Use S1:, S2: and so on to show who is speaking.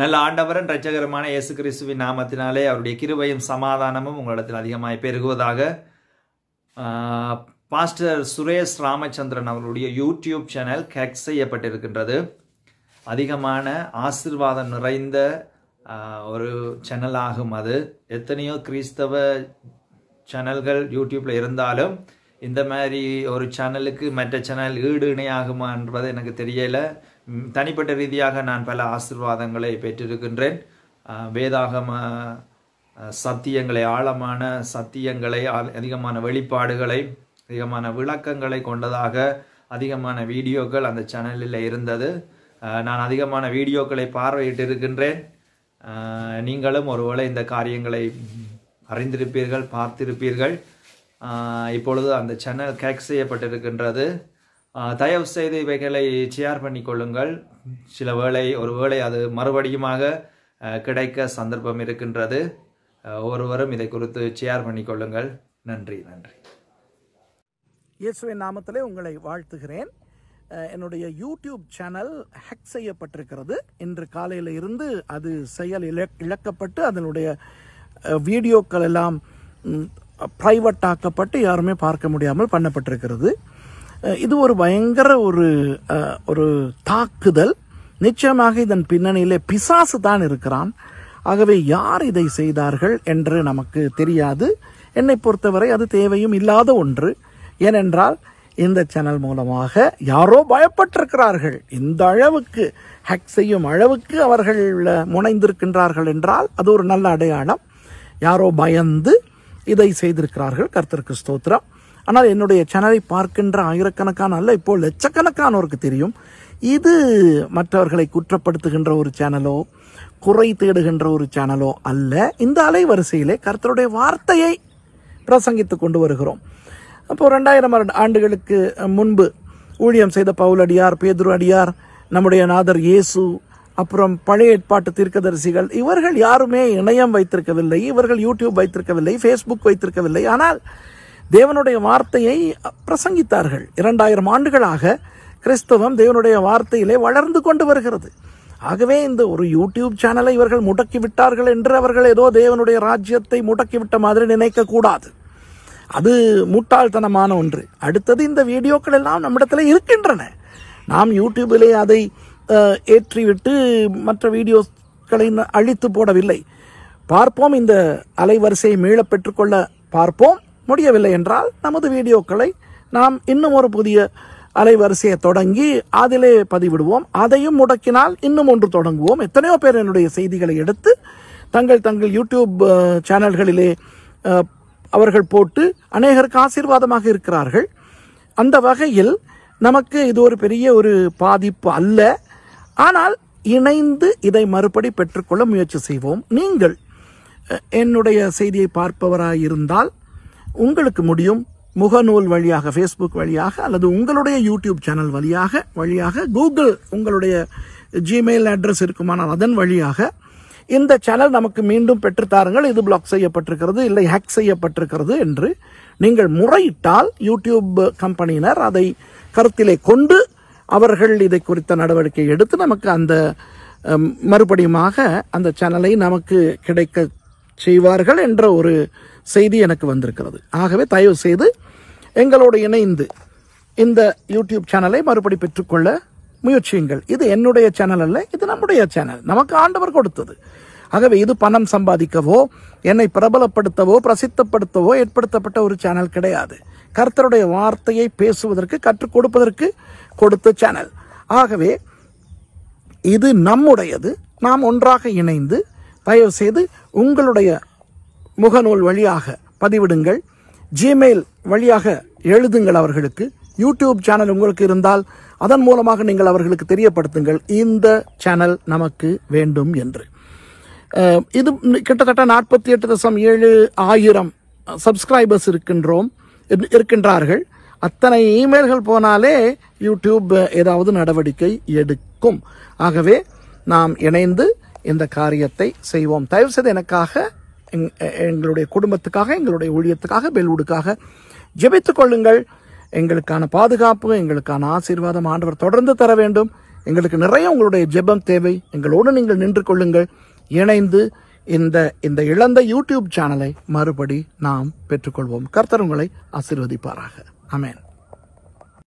S1: நல்ல ஆண்டவரன் ரட்சகரமான இயேசு கிறிஸ்துவின் நாமத்தினாலே அவருடைய கிருவையும் சமாதானமும் உங்களிடத்தில் அதிகமாக பெருகுவதாக பாஸ்டர் சுரேஷ் ராமச்சந்திரன் அவருடைய யூடியூப் சேனல் கேக் செய்யப்பட்டிருக்கின்றது அதிகமான ஆசிர்வாதம் நிறைந்த ஒரு சேனல் ஆகும் அது எத்தனையோ கிறிஸ்தவ சேனல்கள் யூடியூப்பில் இருந்தாலும் இந்த மாதிரி ஒரு சேனலுக்கு மற்ற சேனல் ஈடு இணையாகுமா என்பது எனக்கு தெரியலை தனிப்பட்ட ரீதியாக நான் பல ஆசிர்வாதங்களை பெற்றிருக்கின்றேன் வேதாகம சத்தியங்களை ஆழமான சத்தியங்களை அதிகமான வெளிப்பாடுகளை அதிகமான விளக்கங்களை கொண்டதாக அதிகமான வீடியோக்கள் அந்த சேனலில் இருந்தது நான் அதிகமான வீடியோக்களை பார்வையிட்டு இருக்கின்றேன் நீங்களும் ஒருவேளை இந்த காரியங்களை அறிந்திருப்பீர்கள் பார்த்திருப்பீர்கள் இப்பொழுது அந்த சேனல் கேக் செய்யப்பட்டிருக்கின்றது தயவு செய்து இவைகளை ஷேர் பண்ணி கொள்ளுங்கள் சில வேளை ஒரு வேளை அது மறுபடியுமாக கிடைக்க சந்தர்ப்பம் இருக்கின்றது ஒருவரும் இதை குறித்து ஷேர் பண்ணி கொள்ளுங்கள் நன்றி நன்றி
S2: இயேசுவின் நாமத்திலே உங்களை வாழ்த்துகிறேன் என்னுடைய யூடியூப் சேனல் ஹேக் செய்யப்பட்டிருக்கிறது இன்று காலையில் இருந்து அது செயல் இழக்கப்பட்டு அதனுடைய வீடியோக்கள் எல்லாம் ப்ரைவேட் ஆக்கப்பட்டு யாருமே பார்க்க முடியாமல் பண்ணப்பட்டிருக்கிறது இது ஒரு பயங்கர ஒரு ஒரு தாக்குதல் நிச்சயமாக இதன் பின்னணியிலே பிசாசு தான் இருக்கிறான் ஆகவே யார் இதை செய்தார்கள் என்று நமக்கு தெரியாது என்னை பொறுத்தவரை அது தேவையும் இல்லாத ஒன்று ஏனென்றால் இந்த சேனல் மூலமாக யாரோ பயப்பட்டிருக்கிறார்கள் இந்த அளவுக்கு ஹேக் செய்யும் அளவுக்கு அவர்கள் முனைந்திருக்கின்றார்கள் என்றால் அது ஒரு நல்ல அடையாளம் யாரோ பயந்து இதை செய்திருக்கிறார்கள் கர்த்தருக்கு ஸ்தோத்திரம் ஆனால் என்னுடைய சேனலை பார்க்கின்ற ஆயிரக்கணக்கான அல்ல இப்போ லட்சக்கணக்கானோருக்கு தெரியும் இது மற்றவர்களை குற்றப்படுத்துகின்ற ஒரு சேனலோ குறை தேடுகின்ற ஒரு சேனலோ அல்ல இந்த அலைவரிசையிலே கருத்தருடைய வார்த்தையை பிரசங்கித்து கொண்டு வருகிறோம் அப்போ ரெண்டாயிரம் ஆண்டுகளுக்கு முன்பு ஊழியம் செய்த பவுல் அடியார் பேதுரு அடியார் நம்முடைய நாதர் இயேசு அப்புறம் பழைய ஏற்பாட்டு தீர்க்கதரிசிகள் இவர்கள் யாருமே இணையம் வைத்திருக்கவில்லை இவர்கள் யூடியூப் வைத்திருக்கவில்லை ஃபேஸ்புக் வைத்திருக்கவில்லை ஆனால் தேவனுடைய வார்த்தையை பிரசங்கித்தார்கள் இரண்டாயிரம் ஆண்டுகளாக கிறிஸ்தவம் தேவனுடைய வார்த்தையிலே வளர்ந்து கொண்டு வருகிறது ஆகவே இந்த ஒரு யூடியூப் சேனலை இவர்கள் முடக்கிவிட்டார்கள் என்று அவர்கள் ஏதோ தேவனுடைய ராஜ்யத்தை முடக்கிவிட்ட மாதிரி நினைக்கக்கூடாது அது முட்டாள்தனமான ஒன்று அடுத்தது இந்த வீடியோக்கள் எல்லாம் நம்மிடத்தில் இருக்கின்றன நாம் யூடியூபிலே அதை ஏற்றிவிட்டு மற்ற வீடியோக்களை அழித்து போடவில்லை பார்ப்போம் இந்த அலைவரிசையை மீள பெற்றுக்கொள்ள பார்ப்போம் முடியவில்லை என்றால் நமது வீடியோக்களை நாம் இன்னும் ஒரு புதிய அலைவரிசையை தொடங்கி அதிலே பதிவிடுவோம் அதையும் முடக்கினால் இன்னும் ஒன்று தொடங்குவோம் எத்தனையோ பேர் என்னுடைய செய்திகளை எடுத்து தங்கள் தங்கள் யூடியூப் சேனல்களிலே அவர்கள் போட்டு அநேகருக்கு ஆசீர்வாதமாக இருக்கிறார்கள் அந்த வகையில் நமக்கு இது ஒரு பெரிய ஒரு பாதிப்பு அல்ல ஆனால் இணைந்து இதை மறுபடி பெற்றுக்கொள்ள முயற்சி செய்வோம் நீங்கள் என்னுடைய செய்தியை பார்ப்பவராயிருந்தால் உங்களுக்கு முடியும் முகநூல் வழியாக ஃபேஸ்புக் வழியாக அல்லது உங்களுடைய யூடியூப் சேனல் வழியாக வழியாக கூகுள் உங்களுடைய ஜிமெயில் அட்ரஸ் இருக்குமானால் அதன் வழியாக இந்த சேனல் நமக்கு மீண்டும் பெற்றுத்தாருங்கள் இது பிளாக் செய்யப்பட்டிருக்கிறது இல்லை ஹேக் செய்யப்பட்டிருக்கிறது என்று நீங்கள் முறையிட்டால் யூடியூப் கம்பெனியினர் அதை கருத்திலே கொண்டு அவர்கள் இதை குறித்த நடவடிக்கை எடுத்து நமக்கு அந்த மறுபடியுமாக அந்த சேனலை நமக்கு கிடைக்க செய்வார்கள் என்ற ஒரு செய்தி எனக்கு வந்திருக்கிறது ஆகவே தயவு செய்து எங்களோடு இணைந்து இந்த யூடியூப் சேனலை மறுபடி பெற்றுக்கொள்ள முயற்சியுங்கள் இது என்னுடைய சேனல் அல்ல இது நம்முடைய சேனல் நமக்கு ஆண்டவர் கொடுத்தது ஆகவே இது பணம் சம்பாதிக்கவோ என்னை பிரபலப்படுத்தவோ பிரசித்தப்படுத்தவோ ஏற்படுத்தப்பட்ட ஒரு சேனல் கிடையாது கர்த்தருடைய வார்த்தையை பேசுவதற்கு கற்றுக் கொடுப்பதற்கு கொடுத்த சேனல் ஆகவே இது நம்முடையது நாம் ஒன்றாக இணைந்து தயவு செய்து உங்களுடைய முகநூல் வழியாக பதிவிடுங்கள் ஜிமெயில் வழியாக எழுதுங்கள் அவர்களுக்கு யூடியூப் சேனல் உங்களுக்கு இருந்தால் அதன் மூலமாக நீங்கள் அவர்களுக்கு தெரியப்படுத்துங்கள் இந்த சேனல் நமக்கு வேண்டும் என்று இது கிட்டத்தட்ட நாற்பத்தி எட்டு தசம் ஏழு ஆயிரம் சப்ஸ்கிரைபர்ஸ் இருக்கின்றோம் இருக்கின்றார்கள் அத்தனை இமெயில்கள் போனாலே யூடியூப் ஏதாவது நடவடிக்கை எடுக்கும் ஆகவே நாம் இணைந்து இந்த காரியத்தை செய்வோம் தயவு செய்து எனக்காக எங்களுடைய குடும்பத்துக்காக எங்களுடைய ஊழியத்துக்காக பெல்வுடுக்காக ஜெபித்துக் கொள்ளுங்கள் எங்களுக்கான பாதுகாப்பு எங்களுக்கான ஆசீர்வாதம் ஆண்டவர் தொடர்ந்து தர வேண்டும் எங்களுக்கு நிறைய உங்களுடைய ஜெபம் தேவை எங்களோடு நீங்கள் நின்று கொள்ளுங்கள் இணைந்து இந்த இந்த இழந்த யூடியூப் சேனலை மறுபடி நாம் பெற்றுக்கொள்வோம் கர்த்தர் உங்களை ஆசிர்வதிப்பாராக அமேன்